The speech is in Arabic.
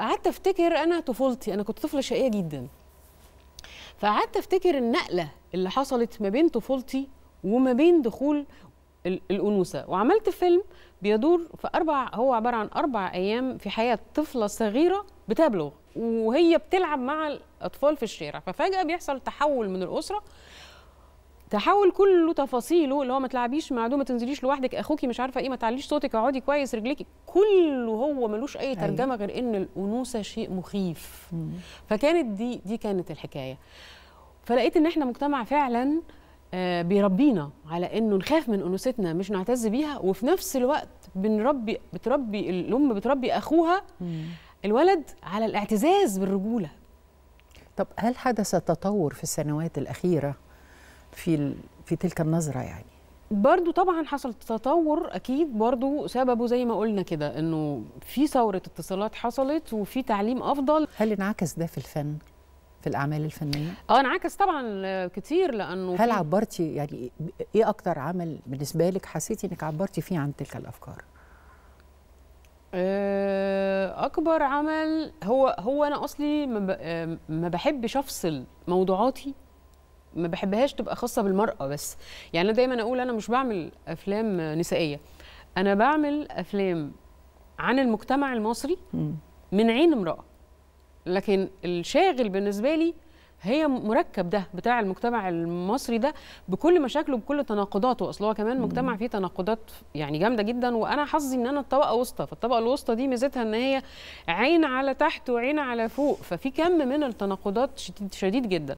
قعدت افتكر انا طفولتي انا كنت طفله شقيه جدا فقعدت افتكر النقله اللي حصلت ما بين طفولتي وما بين دخول الانوثه وعملت فيلم بيدور في اربع هو عباره عن اربع ايام في حياه طفله صغيره بتبلغ وهي بتلعب مع الاطفال في الشارع ففجاه بيحصل تحول من الاسره تحول كله تفاصيله اللي هو ما تلعبيش معدوم ما تنزليش لوحدك اخوكي مش عارفه ايه ما تعليش صوتك اقعدي كويس رجليكي كله هو ملوش اي أيوة. ترجمه غير ان الانوثه شيء مخيف مم. فكانت دي دي كانت الحكايه فلقيت ان احنا مجتمع فعلا آه، بيربينا على انه نخاف من انوثتنا مش نعتز بيها وفي نفس الوقت بنربي بتربي الام بتربي اخوها مم. الولد على الاعتزاز بالرجوله طب هل حدث تطور في السنوات الاخيره في في تلك النظره يعني برضو طبعا حصل تطور اكيد برضو سببه زي ما قلنا كده انه في ثوره اتصالات حصلت وفي تعليم افضل هل انعكس ده في الفن في الاعمال الفنيه اه انعكس طبعا كتير لانه هل عبرتي يعني ايه اكتر عمل بالنسبه لك حسيتي انك عبرتي فيه عن تلك الافكار آه، اكبر عمل هو هو انا اصلي ما آه، بحبش افصل موضوعاتي ما بحبهاش تبقى خاصه بالمراه بس يعني انا دايما اقول انا مش بعمل افلام نسائيه انا بعمل افلام عن المجتمع المصري من عين امراه لكن الشاغل بالنسبه لي هي مركب ده بتاع المجتمع المصري ده بكل مشاكله بكل تناقضاته اصل هو كمان مجتمع فيه تناقضات يعني جامده جدا وانا حظي ان انا الطبقه وسطى فالطبقه الوسطى دي ميزتها ان هي عين على تحت وعين على فوق ففي كم من التناقضات شديد, شديد جدا